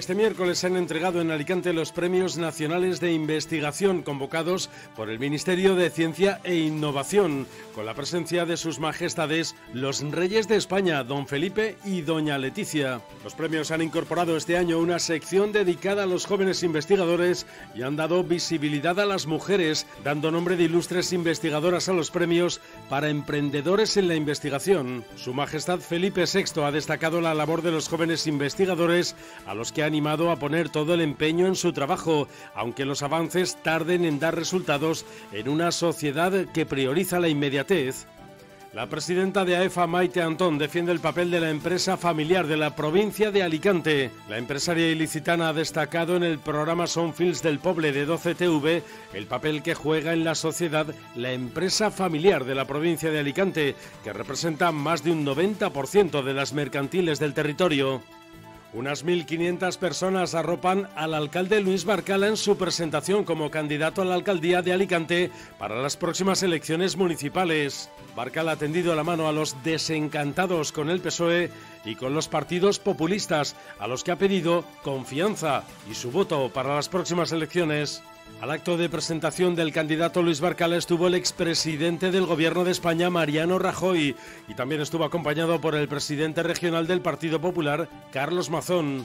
Este miércoles se han entregado en Alicante los premios nacionales de investigación convocados por el Ministerio de Ciencia e Innovación, con la presencia de sus majestades los reyes de España, don Felipe y doña Leticia. Los premios han incorporado este año una sección dedicada a los jóvenes investigadores y han dado visibilidad a las mujeres, dando nombre de ilustres investigadoras a los premios para emprendedores en la investigación. Su Majestad Felipe VI ha destacado la labor de los jóvenes investigadores a los que ha animado a poner todo el empeño en su trabajo, aunque los avances tarden en dar resultados en una sociedad que prioriza la inmediatez. La presidenta de AEFA, Maite Antón, defiende el papel de la empresa familiar de la provincia de Alicante. La empresaria ilicitana ha destacado en el programa Sonfils del Poble de 12TV el papel que juega en la sociedad la empresa familiar de la provincia de Alicante, que representa más de un 90% de las mercantiles del territorio. Unas 1.500 personas arropan al alcalde Luis Barcala en su presentación como candidato a la alcaldía de Alicante para las próximas elecciones municipales. Barcala ha tendido la mano a los desencantados con el PSOE y con los partidos populistas, a los que ha pedido confianza y su voto para las próximas elecciones. Al acto de presentación del candidato Luis Barcala estuvo el expresidente del Gobierno de España, Mariano Rajoy, y también estuvo acompañado por el presidente regional del Partido Popular, Carlos Mazón.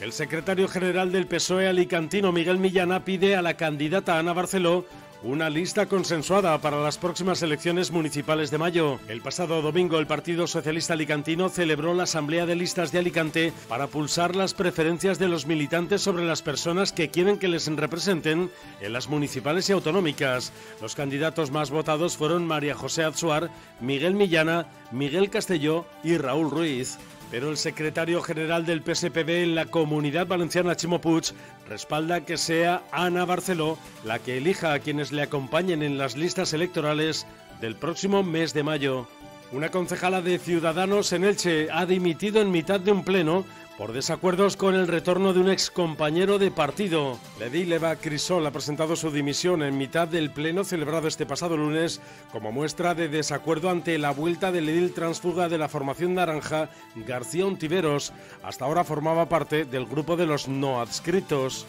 El secretario general del PSOE alicantino, Miguel Millana, pide a la candidata Ana Barceló una lista consensuada para las próximas elecciones municipales de mayo. El pasado domingo el Partido Socialista Alicantino celebró la Asamblea de Listas de Alicante para pulsar las preferencias de los militantes sobre las personas que quieren que les representen en las municipales y autonómicas. Los candidatos más votados fueron María José Azuar, Miguel Millana, Miguel Castelló y Raúl Ruiz. Pero el secretario general del PSPB en la Comunidad Valenciana, Chimo Puig, respalda que sea Ana Barceló la que elija a quienes le acompañen en las listas electorales del próximo mes de mayo. Una concejala de Ciudadanos en Elche ha dimitido en mitad de un pleno por desacuerdos con el retorno de un excompañero de partido. Ledy Leva Crisol ha presentado su dimisión en mitad del pleno celebrado este pasado lunes como muestra de desacuerdo ante la vuelta del edil transfuga de la formación naranja García Ontiveros. Hasta ahora formaba parte del grupo de los no adscritos.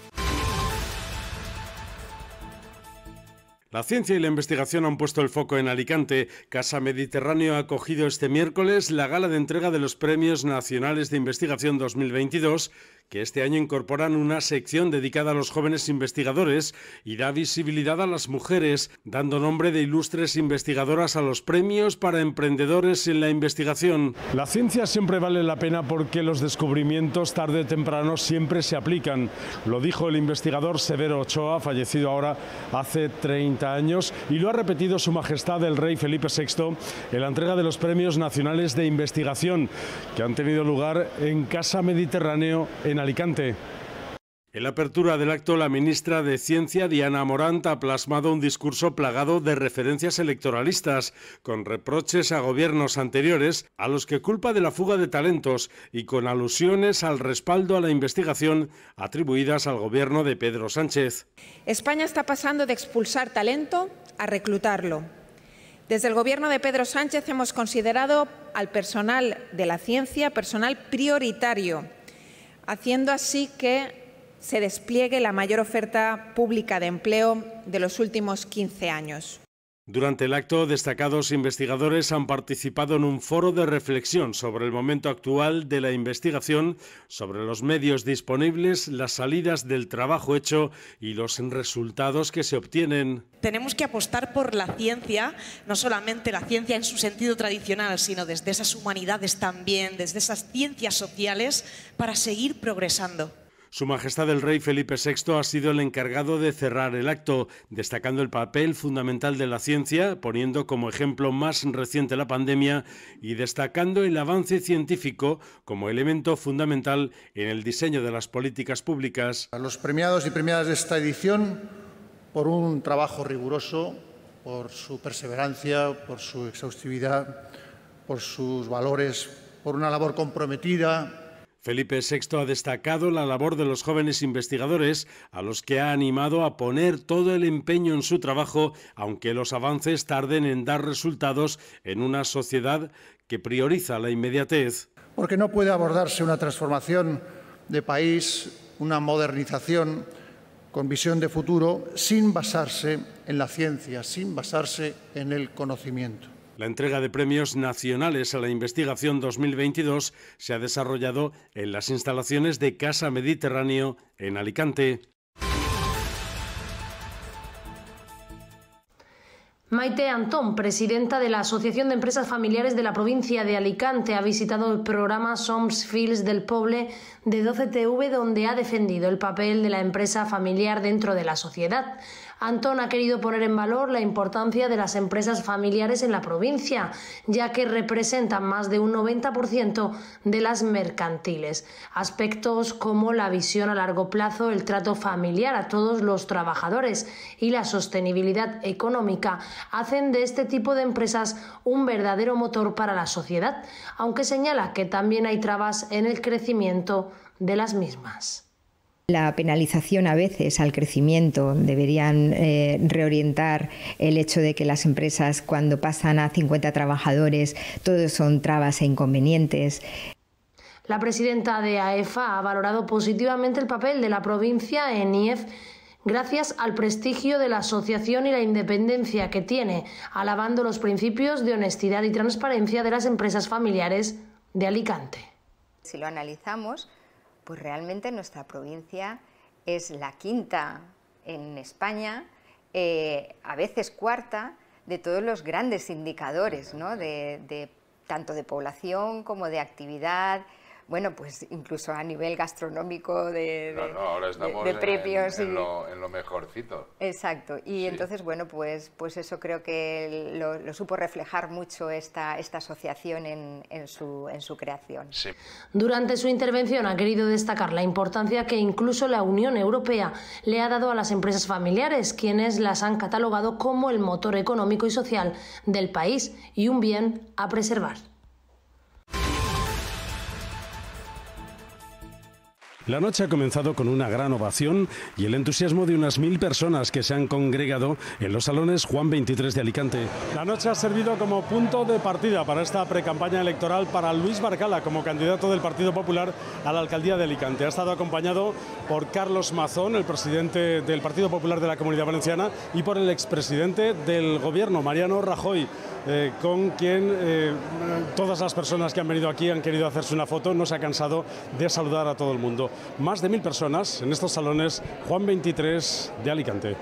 La ciencia y la investigación han puesto el foco en Alicante. Casa Mediterráneo ha acogido este miércoles la gala de entrega de los Premios Nacionales de Investigación 2022 que este año incorporan una sección dedicada a los jóvenes investigadores y da visibilidad a las mujeres, dando nombre de ilustres investigadoras a los premios para emprendedores en la investigación. La ciencia siempre vale la pena porque los descubrimientos tarde o temprano siempre se aplican. Lo dijo el investigador Severo Ochoa, fallecido ahora hace 30 años, y lo ha repetido Su Majestad el Rey Felipe VI en la entrega de los premios nacionales de investigación que han tenido lugar en Casa Mediterráneo en Alicante. En la apertura del acto, la ministra de Ciencia, Diana Morant, ha plasmado un discurso plagado de referencias electoralistas, con reproches a gobiernos anteriores, a los que culpa de la fuga de talentos y con alusiones al respaldo a la investigación atribuidas al gobierno de Pedro Sánchez. España está pasando de expulsar talento a reclutarlo. Desde el gobierno de Pedro Sánchez hemos considerado al personal de la ciencia personal prioritario haciendo así que se despliegue la mayor oferta pública de empleo de los últimos 15 años. Durante el acto, destacados investigadores han participado en un foro de reflexión sobre el momento actual de la investigación, sobre los medios disponibles, las salidas del trabajo hecho y los resultados que se obtienen. Tenemos que apostar por la ciencia, no solamente la ciencia en su sentido tradicional, sino desde esas humanidades también, desde esas ciencias sociales, para seguir progresando. Su Majestad el Rey Felipe VI ha sido el encargado de cerrar el acto, destacando el papel fundamental de la ciencia, poniendo como ejemplo más reciente la pandemia y destacando el avance científico como elemento fundamental en el diseño de las políticas públicas. A los premiados y premiadas de esta edición por un trabajo riguroso, por su perseverancia, por su exhaustividad, por sus valores, por una labor comprometida Felipe VI ha destacado la labor de los jóvenes investigadores, a los que ha animado a poner todo el empeño en su trabajo, aunque los avances tarden en dar resultados en una sociedad que prioriza la inmediatez. Porque no puede abordarse una transformación de país, una modernización con visión de futuro, sin basarse en la ciencia, sin basarse en el conocimiento. La entrega de premios nacionales a la investigación 2022 se ha desarrollado en las instalaciones de Casa Mediterráneo en Alicante. Maite Antón, presidenta de la Asociación de Empresas Familiares de la provincia de Alicante, ha visitado el programa Soms Fields del Poble de 12TV, donde ha defendido el papel de la empresa familiar dentro de la sociedad. Antón ha querido poner en valor la importancia de las empresas familiares en la provincia, ya que representan más de un 90% de las mercantiles. Aspectos como la visión a largo plazo, el trato familiar a todos los trabajadores y la sostenibilidad económica hacen de este tipo de empresas un verdadero motor para la sociedad, aunque señala que también hay trabas en el crecimiento de las mismas. La penalización a veces al crecimiento deberían eh, reorientar el hecho de que las empresas cuando pasan a 50 trabajadores todos son trabas e inconvenientes. La presidenta de AEFA ha valorado positivamente el papel de la provincia en IEF gracias al prestigio de la asociación y la independencia que tiene, alabando los principios de honestidad y transparencia de las empresas familiares de Alicante. Si lo analizamos, pues realmente nuestra provincia es la quinta en España, eh, a veces cuarta, de todos los grandes indicadores, tanto de población como de actividad, bueno, pues incluso a nivel gastronómico de, precios En, lo, mejorcito. Exacto. Y entonces, bueno, pues, pues eso creo que lo, supo reflejar mucho esta, esta asociación en, su, creación. Durante su intervención ha querido destacar la importancia que incluso la Unión Europea le ha dado a las empresas familiares, quienes las han catalogado como el motor económico y social del país y un bien a preservar. La noche ha comenzado con una gran ovación y el entusiasmo de unas mil personas que se han congregado en los salones Juan 23 de Alicante. La noche ha servido como punto de partida para esta precampaña electoral para Luis Barcala como candidato del Partido Popular a la alcaldía de Alicante. Ha estado acompañado por Carlos Mazón, el presidente del Partido Popular de la Comunidad Valenciana, y por el expresidente del Gobierno, Mariano Rajoy. Eh, con quien eh, todas las personas que han venido aquí han querido hacerse una foto, no se ha cansado de saludar a todo el mundo. Más de mil personas en estos salones, Juan 23 de Alicante.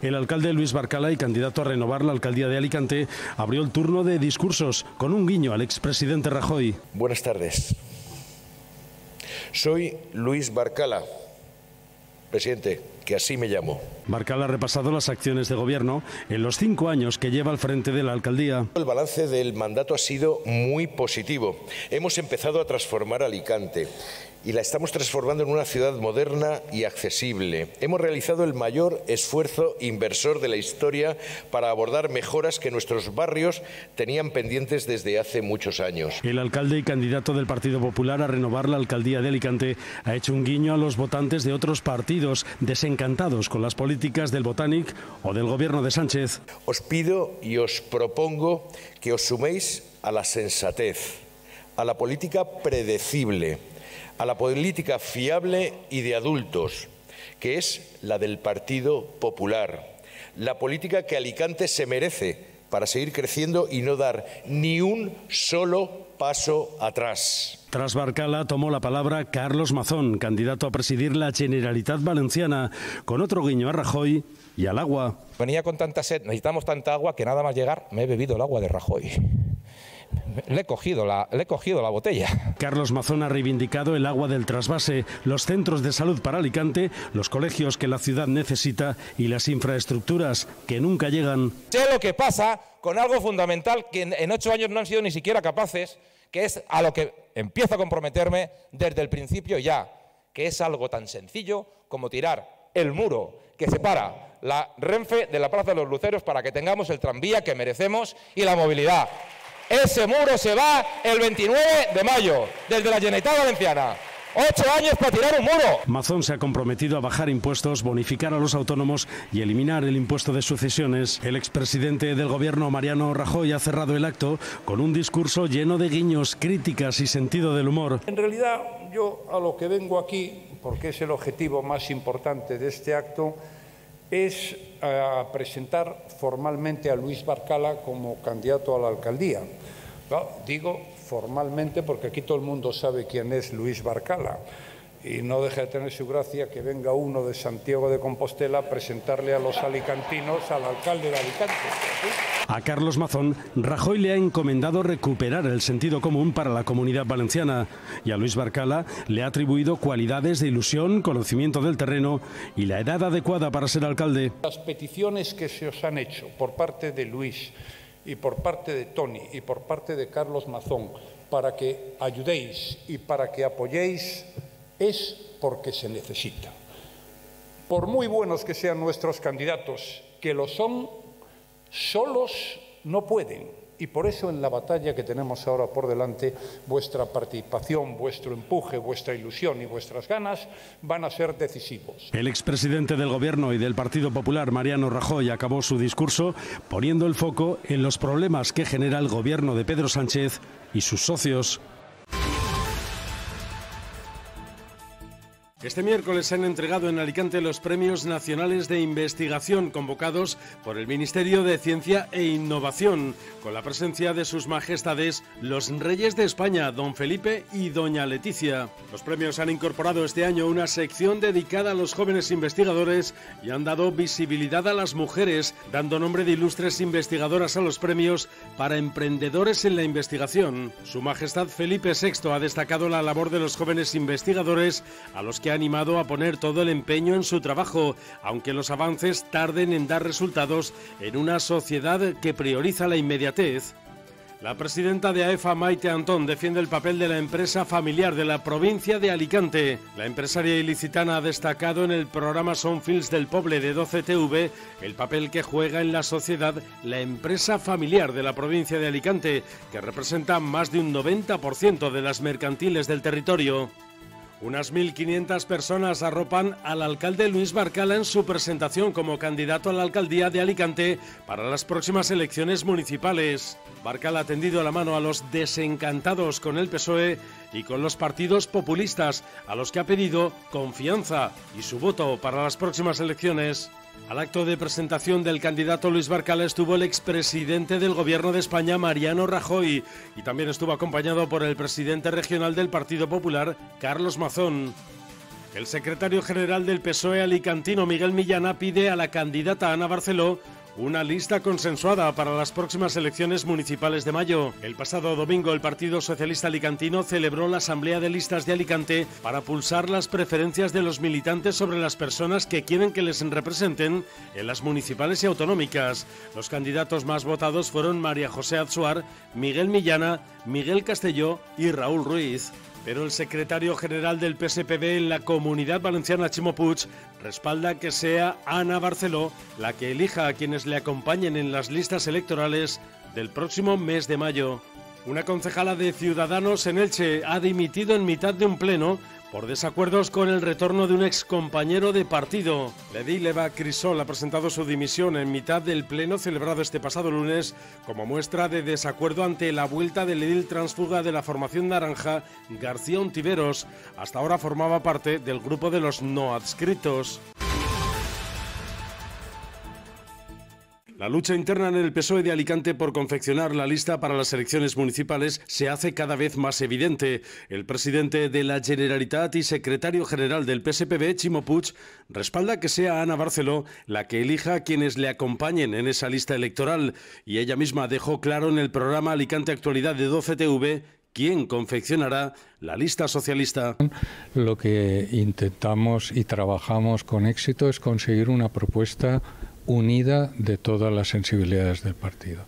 El alcalde Luis Barcala y candidato a renovar la alcaldía de Alicante abrió el turno de discursos con un guiño al expresidente Rajoy. Buenas tardes. Soy Luis Barcala Presidente, que así me llamo. Marcal ha repasado las acciones de gobierno en los cinco años que lleva al frente de la alcaldía. El balance del mandato ha sido muy positivo. Hemos empezado a transformar Alicante y la estamos transformando en una ciudad moderna y accesible. Hemos realizado el mayor esfuerzo inversor de la historia para abordar mejoras que nuestros barrios tenían pendientes desde hace muchos años. El alcalde y candidato del Partido Popular a renovar la alcaldía de Alicante ha hecho un guiño a los votantes de otros partidos desencantados con las políticas del Botanic o del gobierno de Sánchez. Os pido y os propongo que os suméis a la sensatez, a la política predecible a la política fiable y de adultos, que es la del Partido Popular, la política que Alicante se merece para seguir creciendo y no dar ni un solo paso atrás. Tras Barcala tomó la palabra Carlos Mazón, candidato a presidir la Generalitat Valenciana, con otro guiño a Rajoy y al agua. Venía con tanta sed, necesitamos tanta agua que nada más llegar me he bebido el agua de Rajoy le he, cogido la, he cogido la botella. Carlos Mazón ha reivindicado el agua del trasvase, los centros de salud para Alicante, los colegios que la ciudad necesita y las infraestructuras que nunca llegan. Sé lo que pasa con algo fundamental que en, en ocho años no han sido ni siquiera capaces, que es a lo que empiezo a comprometerme desde el principio ya, que es algo tan sencillo como tirar el muro que separa la Renfe de la Plaza de los Luceros para que tengamos el tranvía que merecemos y la movilidad ese muro se va el 29 de mayo, desde la Generalitat Valenciana. Ocho años para tirar un muro. Mazón se ha comprometido a bajar impuestos, bonificar a los autónomos y eliminar el impuesto de sucesiones. El expresidente del gobierno, Mariano Rajoy, ha cerrado el acto con un discurso lleno de guiños, críticas y sentido del humor. En realidad, yo a lo que vengo aquí, porque es el objetivo más importante de este acto, es a eh, presentar formalmente a Luis Barcala como candidato a la alcaldía. digo formalmente porque aquí todo el mundo sabe quién es Luis Barcala y no deja de tener su gracia que venga uno de Santiago de Compostela a presentarle a los alicantinos al alcalde de Alicante. A Carlos Mazón, Rajoy le ha encomendado recuperar el sentido común para la comunidad valenciana y a Luis Barcala le ha atribuido cualidades de ilusión, conocimiento del terreno y la edad adecuada para ser alcalde. Las peticiones que se os han hecho por parte de Luis y por parte de Tony y por parte de Carlos Mazón para que ayudéis y para que apoyéis es porque se necesita. Por muy buenos que sean nuestros candidatos, que lo son, solos no pueden. Y por eso en la batalla que tenemos ahora por delante, vuestra participación, vuestro empuje, vuestra ilusión y vuestras ganas van a ser decisivos. El expresidente del Gobierno y del Partido Popular, Mariano Rajoy, acabó su discurso poniendo el foco en los problemas que genera el Gobierno de Pedro Sánchez y sus socios Este miércoles se han entregado en Alicante los premios nacionales de investigación convocados por el Ministerio de Ciencia e Innovación, con la presencia de sus majestades los reyes de España, don Felipe y doña Leticia. Los premios han incorporado este año una sección dedicada a los jóvenes investigadores y han dado visibilidad a las mujeres, dando nombre de ilustres investigadoras a los premios para emprendedores en la investigación. Su Majestad Felipe VI ha destacado la labor de los jóvenes investigadores a los que animado a poner todo el empeño en su trabajo, aunque los avances tarden en dar resultados en una sociedad que prioriza la inmediatez. La presidenta de AEFA, Maite Antón, defiende el papel de la empresa familiar de la provincia de Alicante. La empresaria ilicitana ha destacado en el programa Son del Poble de 12TV el papel que juega en la sociedad la empresa familiar de la provincia de Alicante, que representa más de un 90% de las mercantiles del territorio. Unas 1.500 personas arropan al alcalde Luis Barcala en su presentación como candidato a la alcaldía de Alicante para las próximas elecciones municipales. Barcala ha tendido la mano a los desencantados con el PSOE y con los partidos populistas, a los que ha pedido confianza y su voto para las próximas elecciones. Al acto de presentación del candidato Luis Barcala estuvo el expresidente del Gobierno de España, Mariano Rajoy, y también estuvo acompañado por el presidente regional del Partido Popular, Carlos Mazón. El secretario general del PSOE alicantino, Miguel Millana, pide a la candidata Ana Barceló una lista consensuada para las próximas elecciones municipales de mayo. El pasado domingo el Partido Socialista Alicantino celebró la Asamblea de Listas de Alicante para pulsar las preferencias de los militantes sobre las personas que quieren que les representen en las municipales y autonómicas. Los candidatos más votados fueron María José Azuar, Miguel Millana, Miguel Castelló y Raúl Ruiz. Pero el secretario general del PSPB en la Comunidad Valenciana, Chimo Puig, respalda que sea Ana Barceló la que elija a quienes le acompañen en las listas electorales del próximo mes de mayo. Una concejala de Ciudadanos en Elche ha dimitido en mitad de un pleno por desacuerdos con el retorno de un ex compañero de partido. ...Ledil Leva Crisol ha presentado su dimisión en mitad del pleno celebrado este pasado lunes como muestra de desacuerdo ante la vuelta del edil transfuga de la formación naranja García Ontiveros. Hasta ahora formaba parte del grupo de los no adscritos. La lucha interna en el PSOE de Alicante por confeccionar la lista para las elecciones municipales se hace cada vez más evidente. El presidente de la Generalitat y secretario general del PSPB, Chimo Puig, respalda que sea Ana Barceló la que elija a quienes le acompañen en esa lista electoral y ella misma dejó claro en el programa Alicante Actualidad de 12TV quién confeccionará la lista socialista. Lo que intentamos y trabajamos con éxito es conseguir una propuesta unida de todas las sensibilidades del partido.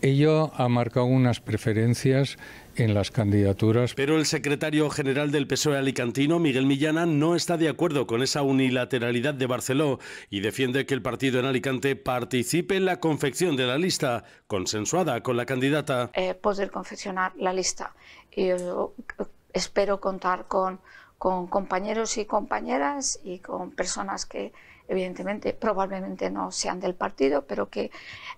Ello ha marcado unas preferencias en las candidaturas. Pero el secretario general del PSOE alicantino, Miguel Millana, no está de acuerdo con esa unilateralidad de Barceló y defiende que el partido en Alicante participe en la confección de la lista consensuada con la candidata. Eh, poder confeccionar la lista. Yo espero contar con compañeros y compañeras y con personas que evidentemente probablemente no sean del partido, pero que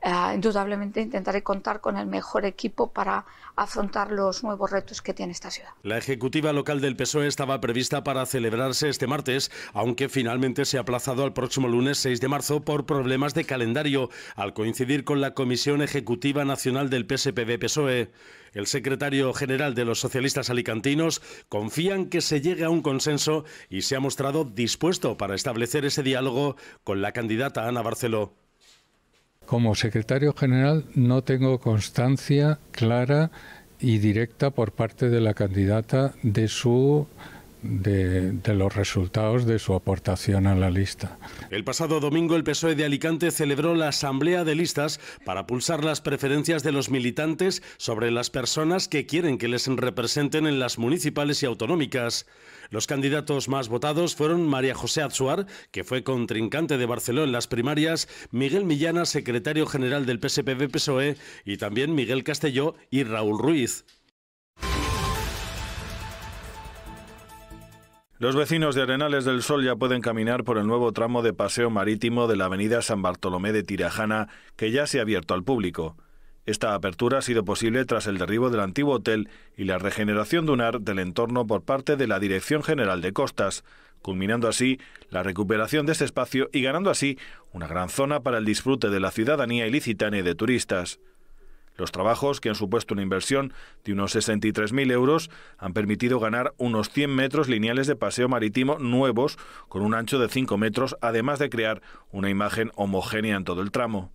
ah, indudablemente intentaré contar con el mejor equipo para afrontar los nuevos retos que tiene esta ciudad. La ejecutiva local del PSOE estaba prevista para celebrarse este martes, aunque finalmente se ha aplazado al próximo lunes 6 de marzo por problemas de calendario, al coincidir con la Comisión Ejecutiva Nacional del PSPB-PSOE. El secretario general de los socialistas alicantinos confía en que se llegue a un consenso y se ha mostrado dispuesto para establecer ese diálogo con la candidata Ana Barceló. Como secretario general no tengo constancia clara y directa por parte de la candidata de su de, los resultados de su aportación a la lista. El pasado domingo el PSOE de Alicante celebró la asamblea de listas para pulsar las preferencias de los militantes sobre las personas que quieren que les representen en las municipales y autonómicas. Los candidatos más votados fueron María José Azuar, que fue contrincante de Barcelona en las primarias, Miguel Millana, secretario general del PSPB-PSOE, y también Miguel Castelló y Raúl Ruiz. Los vecinos de Arenales del Sol ya pueden caminar por el nuevo tramo de paseo marítimo de la avenida San Bartolomé de Tirajana, que ya se ha abierto al público. Esta apertura ha sido posible tras el derribo del antiguo hotel y la regeneración dunar del entorno por parte de la Dirección General de Costas, culminando así la recuperación de este espacio y ganando así una gran zona para el disfrute de la ciudadanía ilicitana y de turistas. Los trabajos, que han supuesto una inversión de unos 63.000 euros, han permitido ganar unos 100 metros lineales de paseo marítimo nuevos con un ancho de 5 metros, además de crear una imagen homogénea en todo el tramo.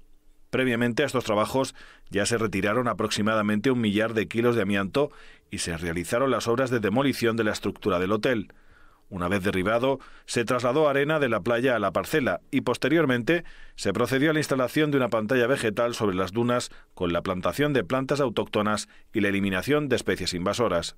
Previamente a estos trabajos ya se retiraron aproximadamente un millar de kilos de amianto y se realizaron las obras de demolición de la estructura del hotel. Una vez derribado, se trasladó arena de la playa a la parcela y posteriormente se procedió a la instalación de una pantalla vegetal sobre las dunas con la plantación de plantas autóctonas y la eliminación de especies invasoras.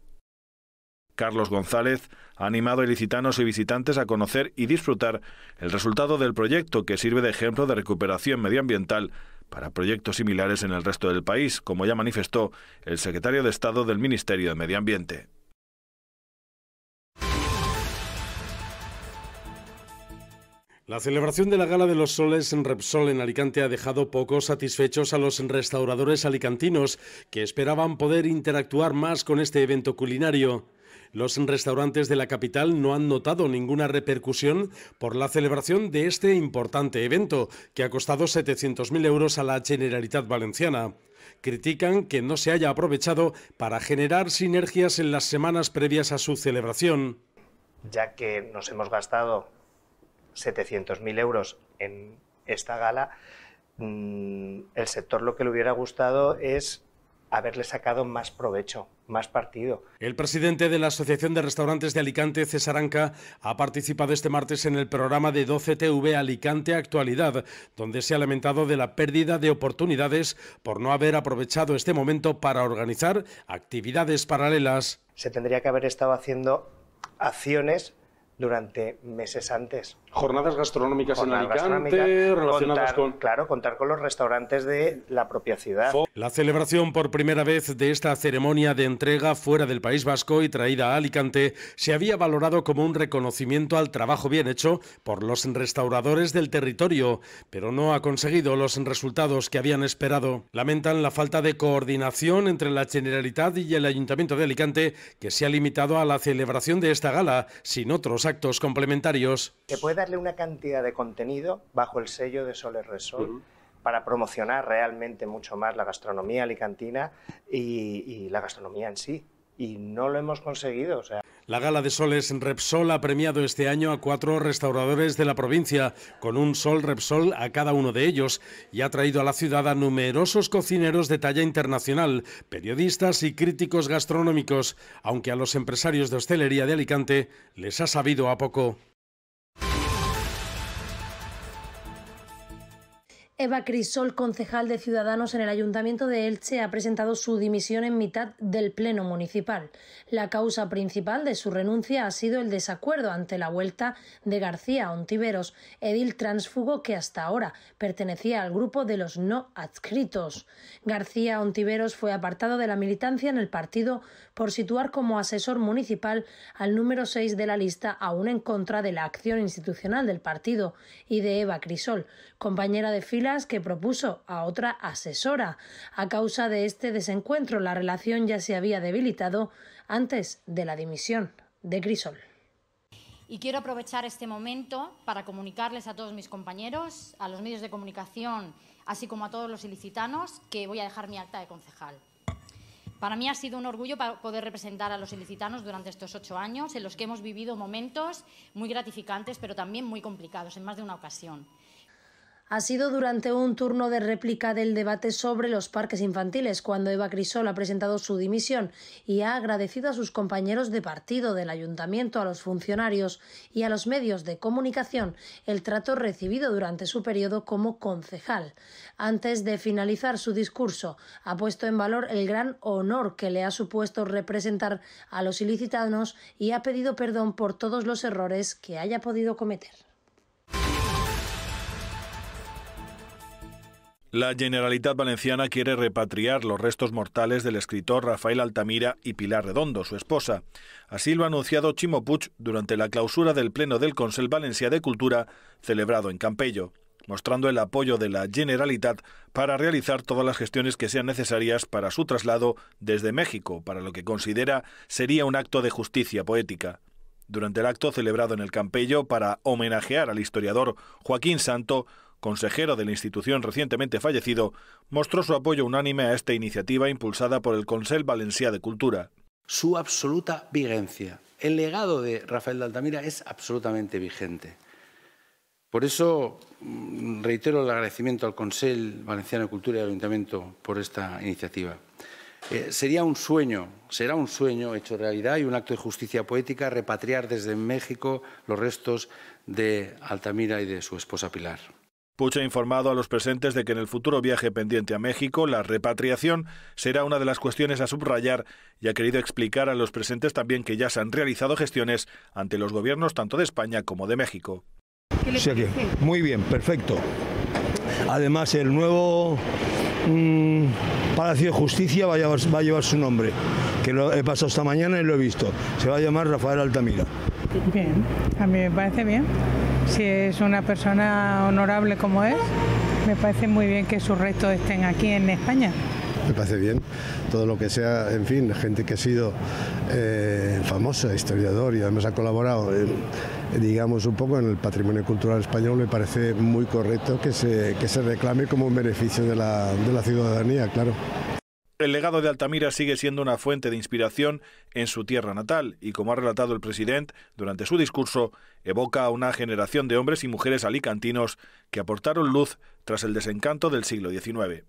Carlos González ha animado a licitanos y visitantes a conocer y disfrutar el resultado del proyecto que sirve de ejemplo de recuperación medioambiental para proyectos similares en el resto del país, como ya manifestó el secretario de Estado del Ministerio de Medio Ambiente. La celebración de la Gala de los Soles en Repsol en Alicante ha dejado poco satisfechos a los restauradores alicantinos, que esperaban poder interactuar más con este evento culinario. Los restaurantes de la capital no han notado ninguna repercusión por la celebración de este importante evento, que ha costado 700.000 euros a la Generalitat Valenciana. Critican que no se haya aprovechado para generar sinergias en las semanas previas a su celebración. Ya que nos hemos gastado 700.000 euros en esta gala, mm, el sector lo que le hubiera gustado es haberle sacado más provecho, más partido. El presidente de la Asociación de Restaurantes de Alicante, César Anca, ha participado este martes en el programa de 12TV Alicante Actualidad, donde se ha lamentado de la pérdida de oportunidades por no haber aprovechado este momento para organizar actividades paralelas. Se tendría que haber estado haciendo acciones durante meses antes Jornadas gastronómicas en Alicante, relacionadas con... Claro, contar con los restaurantes de la propia ciudad. La celebración por primera vez de esta ceremonia de entrega fuera del País Vasco y traída a Alicante se había valorado como un reconocimiento al trabajo bien hecho por los restauradores del territorio, pero no ha conseguido los resultados que habían esperado. Lamentan la falta de coordinación entre la Generalitat y el Ayuntamiento de Alicante, que se ha limitado a la celebración de esta gala, sin otros actos complementarios darle una cantidad de contenido bajo el sello de Soles Resol. para promocionar realmente mucho más la gastronomía alicantina y, la gastronomía en sí. Y no lo hemos conseguido. La Gala de Soles Repsol ha premiado este año a cuatro restauradores de la provincia, con un sol Repsol a cada uno de ellos, y ha traído a la ciudad a numerosos cocineros de talla internacional, periodistas y críticos gastronómicos, aunque a los empresarios de hostelería de Alicante les ha sabido a poco. Eva Crisol, concejal de Ciudadanos en el Ayuntamiento de Elche, ha presentado su dimisión en mitad del Pleno Municipal. La causa principal de su renuncia ha sido el desacuerdo ante la vuelta de García Ontiveros, edil transfugo que hasta ahora pertenecía al grupo de los no adscritos. García Ontiveros fue apartado de la militancia en el partido por situar como asesor municipal al número 6 de la lista aún en contra de la acción institucional del partido y de Eva Crisol, compañera de fila que propuso a otra asesora. A causa de este desencuentro, la relación ya se había debilitado antes de la dimisión de Grisol. Y quiero aprovechar este momento para comunicarles a todos mis compañeros, a los medios de comunicación, así como a todos los ilicitanos, que voy a dejar mi acta de concejal. Para mí ha sido un orgullo poder representar a los ilicitanos durante estos ocho años, en los que hemos vivido momentos muy gratificantes, pero también muy complicados en más de una ocasión ha sido durante un turno de réplica del debate sobre los parques infantiles, cuando Eva Crisol ha presentado su dimisión y ha agradecido a sus compañeros de partido, del ayuntamiento, a los funcionarios y a los medios de comunicación el trato recibido durante su periodo como concejal. Antes de finalizar su discurso, ha puesto en valor el gran honor que le ha supuesto representar a los ilicitanos y ha pedido perdón por todos los errores que haya podido cometer. La Generalitat Valenciana quiere repatriar los restos mortales del escritor Rafael Altamira y Pilar Redondo, su esposa. Así lo ha anunciado Chimo durante la clausura del Pleno del Consell Valencia de Cultura, celebrado en Campello, mostrando el apoyo de la Generalitat para realizar todas las gestiones que sean necesarias para su traslado desde México, para lo que considera sería un acto de justicia poética. Durante el acto celebrado en el Campello para homenajear al historiador Joaquín Santo, consejero de la institución recientemente fallecido, mostró su apoyo unánime a esta iniciativa impulsada por el Consell Valencià de Cultura. Su absoluta vigencia. El legado de Rafael de Altamira es absolutamente vigente. Por eso mm, reitero el agradecimiento al Consell Valenciano de Cultura y al Ayuntamiento por esta iniciativa. Eh, sería un sueño, será un sueño hecho realidad y un acto de justicia poética repatriar desde México los restos de Altamira y de su esposa Pilar. Pucha ha informado a los presentes de que en el futuro viaje pendiente a México, la repatriación será una de las cuestiones a subrayar y ha querido explicar a los presentes también que ya se han realizado gestiones ante los gobiernos tanto de España como de México. muy bien, perfecto. Además, el nuevo mm, Palacio de Justicia va a, llevar, va a llevar su nombre, que lo he pasado esta mañana y lo he visto. Se va a llamar Rafael Altamira. Bien, a mí me parece bien. Si es una persona honorable como es, me parece muy bien que sus restos estén aquí en España me parece bien. Todo lo que sea, en fin, gente que ha sido eh, famosa, historiador y además ha colaborado, digamos, un poco en el patrimonio cultural español, me parece muy correcto que se, reclame como un beneficio de la ciudadanía, claro. El legado de Altamira sigue siendo una fuente de inspiración en su tierra natal y, como ha relatado el presidente durante su discurso, evoca a una generación de hombres y mujeres alicantinos que aportaron luz tras el desencanto del siglo XIX.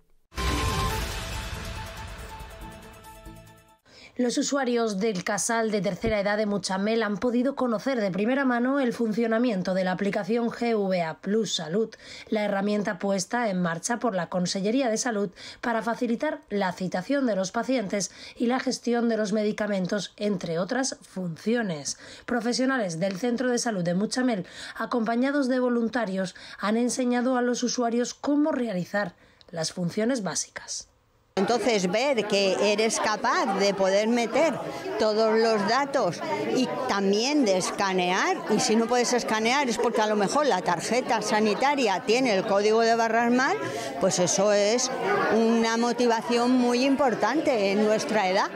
Los usuarios del casal de tercera edad de Muchamel han podido conocer de primera mano el funcionamiento de la aplicación GVA Plus Salud, la herramienta puesta en marcha por la Consellería de Salud para facilitar la citación de los pacientes y la gestión de los medicamentos, entre otras funciones. Profesionales del Centro de Salud de Muchamel, acompañados de voluntarios, han enseñado a los usuarios cómo realizar las funciones básicas. Entonces ver que eres capaz de poder meter todos los datos y también de escanear, y si no puedes escanear es porque a lo mejor la tarjeta sanitaria tiene el código de barras mal, pues eso es una motivación muy importante en nuestra edad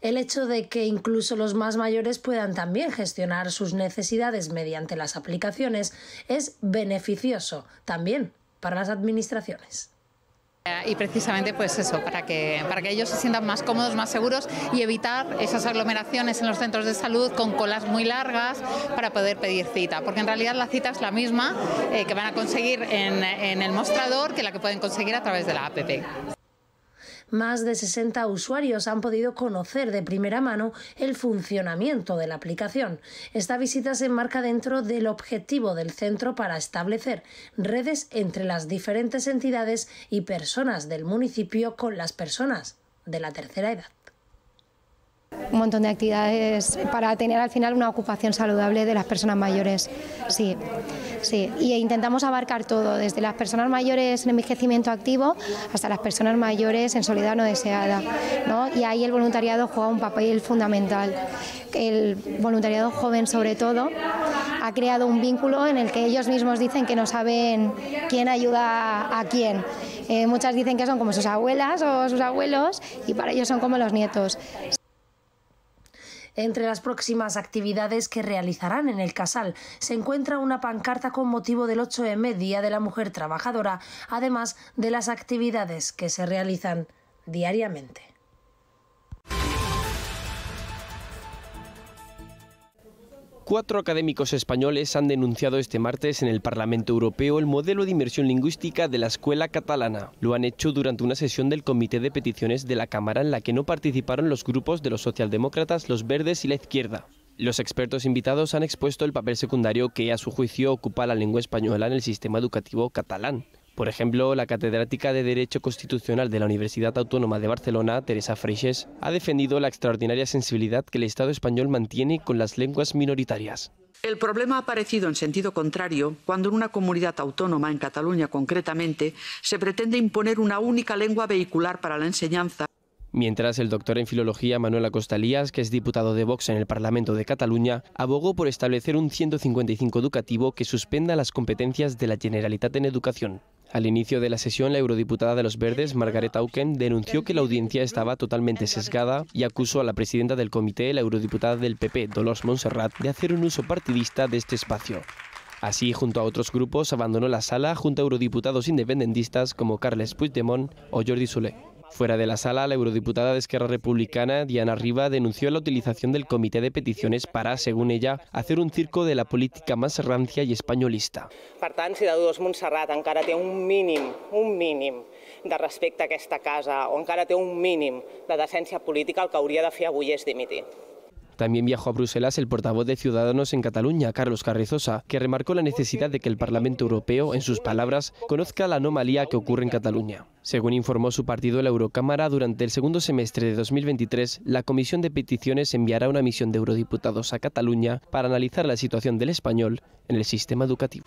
el hecho de que incluso los más mayores puedan también gestionar sus necesidades mediante las aplicaciones es beneficioso también para las administraciones. Y precisamente pues eso, para que, para que ellos se sientan más cómodos, más seguros y evitar esas aglomeraciones en los centros de salud con colas muy largas para poder pedir cita, porque en realidad la cita es la misma eh, que van a conseguir en el mostrador que la que pueden conseguir a través de la APP. Más de 60 usuarios han podido conocer de primera mano el funcionamiento de la aplicación. Esta visita se enmarca dentro del objetivo del centro para establecer redes entre las diferentes entidades y personas del municipio con las personas de la tercera edad un montón de actividades para tener al final una ocupación saludable de las personas mayores. Sí, Sí, y intentamos abarcar todo, desde las personas mayores en envejecimiento activo hasta las personas mayores en soledad no deseada. Y ahí el voluntariado juega un papel fundamental. El voluntariado joven, sobre todo, ha creado un vínculo en el que ellos mismos dicen que no saben quién ayuda a quién. Eh, muchas dicen que son como sus abuelas o sus abuelos y para ellos son como los nietos. Entre las próximas actividades que realizarán en el casal se encuentra una pancarta con motivo del 8M, Día de la Mujer Trabajadora, además de las actividades que se realizan diariamente. Cuatro académicos españoles han denunciado este martes en el Parlamento Europeo el modelo de inmersión lingüística de la escuela catalana. Lo han hecho durante una sesión del Comité de Peticiones de la Cámara en la que no participaron los grupos de los socialdemócratas, los verdes y la izquierda. Los expertos invitados han expuesto el papel secundario que, a su juicio, ocupa la lengua española en el sistema educativo catalán. Por ejemplo, la catedrática de Derecho Constitucional de la Universidad Autónoma de Barcelona, Teresa Freixes, ha defendido la extraordinaria sensibilidad que el Estado español mantiene con las lenguas minoritarias. El problema ha aparecido en sentido contrario cuando en una comunidad autónoma, en Cataluña concretamente, se pretende imponer una única lengua vehicular para la enseñanza. Mientras el doctor en filología Manuel Acostalías, que es diputado de Vox en el Parlamento de Cataluña, abogó por establecer un 155 educativo que suspenda las competencias de la Generalitat en Educación. Al inicio de la sesión, la eurodiputada de los Verdes, Margaret Auken, denunció que la audiencia estaba totalmente sesgada y acusó a la presidenta del comité, la eurodiputada del PP, Dolores Montserrat, de hacer un uso partidista de este espacio. Así, junto a otros grupos, abandonó la sala junto a eurodiputados independentistas como Carles Puigdemont o Jordi Solé. Fuera de la sala, la eurodiputada de Esquerra Republicana, Diana Riva, denunció la utilización del Comité de Peticiones para, según ella, hacer un circo de la política más rancia y españolista. Per si de Montserrat encara té un mínim, un mínim de respecte a aquesta casa o encara té un mínim de decència política, el que hauria de fer avui és dimitir. También viajó a Bruselas el portavoz de Ciudadanos en Cataluña, Carlos Carrizosa, que remarcó la necesidad de que el Parlamento Europeo, en sus palabras, conozca la anomalía que ocurre en Cataluña. Según informó su partido la Eurocámara, durante el segundo semestre de 2023, la Comisión de Peticiones enviará una misión de eurodiputados a Cataluña para analizar la situación del español en el sistema educativo.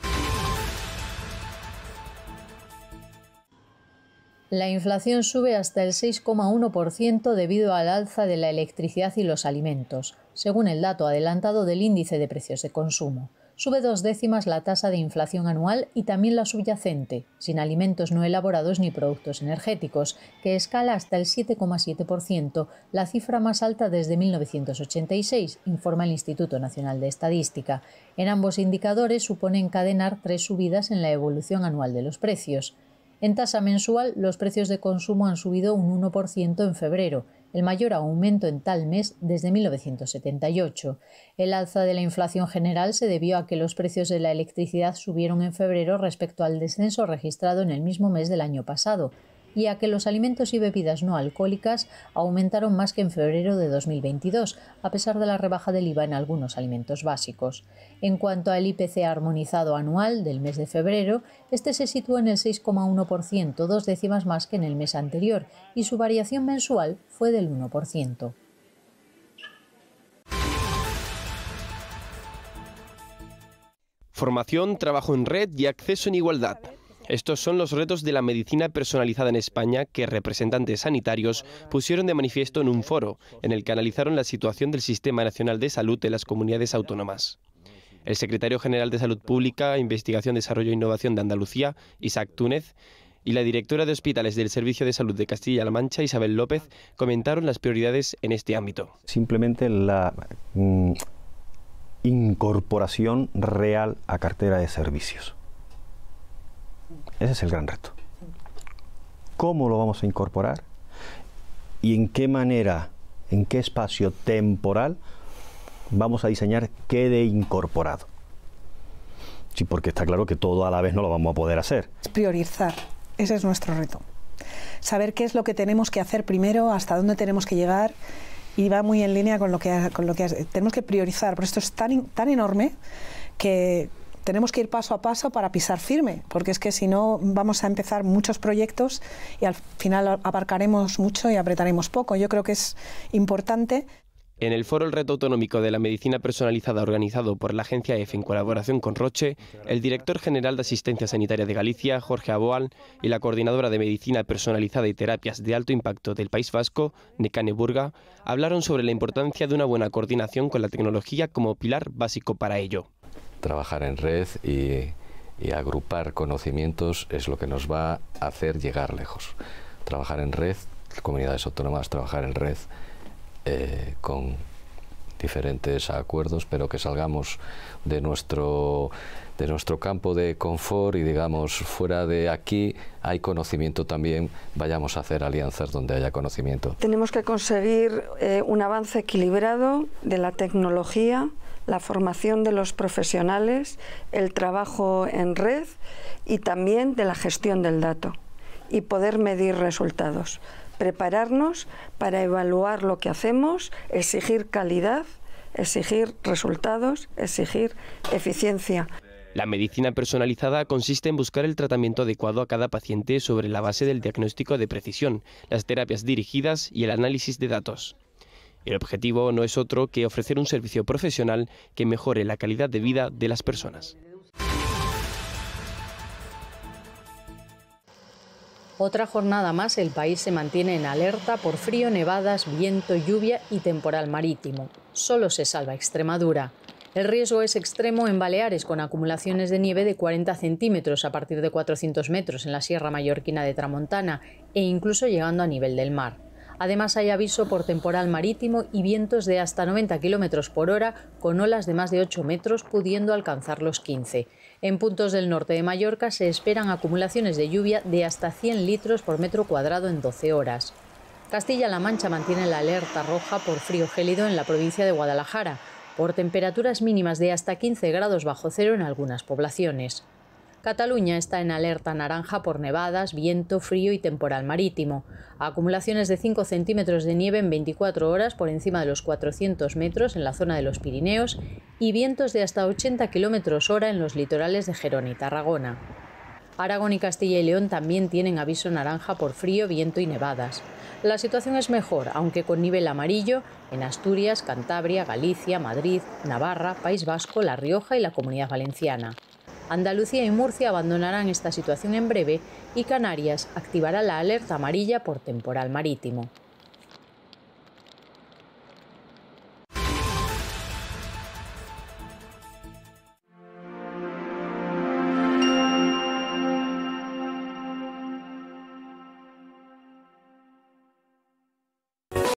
La inflación sube hasta el 6,1% debido al alza de la electricidad y los alimentos, según el dato adelantado del índice de precios de consumo. Sube dos décimas la tasa de inflación anual y también la subyacente, sin alimentos no elaborados ni productos energéticos, que escala hasta el 7,7%, la cifra más alta desde 1986, informa el Instituto Nacional de Estadística. En ambos indicadores supone encadenar tres subidas en la evolución anual de los precios. En tasa mensual, los precios de consumo han subido un 1% en febrero, el mayor aumento en tal mes desde 1978. El alza de la inflación general se debió a que los precios de la electricidad subieron en febrero respecto al descenso registrado en el mismo mes del año pasado, y a que los alimentos y bebidas no alcohólicas aumentaron más que en febrero de 2022, a pesar de la rebaja del IVA en algunos alimentos básicos. En cuanto al IPC armonizado anual del mes de febrero, este se sitúa en el 6,1%, dos décimas más que en el mes anterior, y su variación mensual fue del 1%. Formación, trabajo en red y acceso en igualdad. Estos son los retos de la medicina personalizada en España que representantes sanitarios pusieron de manifiesto en un foro en el que analizaron la situación del Sistema Nacional de Salud de las comunidades autónomas. El secretario general de Salud Pública, Investigación, Desarrollo e Innovación de Andalucía, Isaac Túnez, y la directora de hospitales del Servicio de Salud de Castilla-La Mancha, Isabel López, comentaron las prioridades en este ámbito. Simplemente la mm, incorporación real a cartera de servicios ese es el gran reto. ¿Cómo lo vamos a incorporar? ¿Y en qué manera, en qué espacio temporal vamos a diseñar quede incorporado? Sí, porque está claro que todo a la vez no lo vamos a poder hacer. Priorizar, ese es nuestro reto. Saber qué es lo que tenemos que hacer primero, hasta dónde tenemos que llegar y va muy en línea con lo que, con tenemos que priorizar, pero esto es tan, tan enorme que, tenemos que ir paso a paso para pisar firme, porque es que si no vamos a empezar muchos proyectos y al final aparcaremos mucho y apretaremos poco. Yo creo que es importante. En el foro El Reto Autonómico de la Medicina Personalizada organizado por la Agencia EFE en colaboración con Roche, el director general de Asistencia Sanitaria de Galicia, Jorge Aboal, y la coordinadora de Medicina Personalizada y Terapias de Alto Impacto del País Vasco, Necane Burga, hablaron sobre la importancia de una buena coordinación con la tecnología como pilar básico para ello trabajar en red y, agrupar conocimientos es lo que nos va a hacer llegar lejos. Trabajar en red, comunidades autónomas, trabajar en red eh, con diferentes acuerdos, pero que salgamos de nuestro, campo de confort y digamos, fuera de aquí hay conocimiento también, vayamos a hacer alianzas donde haya conocimiento. Tenemos que conseguir eh, un avance equilibrado de la tecnología, la formación de los profesionales, el trabajo en red y también de la gestión del dato y poder medir resultados, prepararnos para evaluar lo que hacemos, exigir calidad, exigir resultados, exigir eficiencia. La medicina personalizada consiste en buscar el tratamiento adecuado a cada paciente sobre la base del diagnóstico de precisión, las terapias dirigidas y el análisis de datos. El objetivo no es otro que ofrecer un servicio profesional que mejore la calidad de vida de las personas. Otra jornada más, el país se mantiene en alerta por frío, nevadas, viento, lluvia y temporal marítimo. Solo se salva Extremadura. El riesgo es extremo en Baleares, con acumulaciones de nieve de 40 centímetros a partir de 400 metros en la Sierra Mallorquina de Tramontana e incluso llegando a nivel del mar. Además, hay aviso por temporal marítimo y vientos de hasta 90 km por hora, con olas de más de 8 metros, pudiendo alcanzar los 15. En puntos del norte de Mallorca se esperan acumulaciones de lluvia de hasta 100 litros por metro cuadrado en 12 horas. Castilla-La Mancha mantiene la alerta roja por frío gélido en la provincia de Guadalajara, por temperaturas mínimas de hasta 15 grados bajo cero en algunas poblaciones. Cataluña está en alerta naranja por nevadas, viento, frío y temporal marítimo. Acumulaciones de 5 centímetros de nieve en 24 horas por encima de los 400 metros en la zona de los Pirineos y vientos de hasta 80 kilómetros hora en los litorales de Gerona y Tarragona. Aragón y Castilla y León también tienen aviso naranja por frío, viento y nevadas. La situación es mejor, aunque con nivel amarillo, en Asturias, Cantabria, Galicia, Madrid, Navarra, País Vasco, La Rioja y la Comunidad Valenciana. Andalucía y Murcia abandonarán esta situación en breve y Canarias activará la alerta amarilla por temporal marítimo.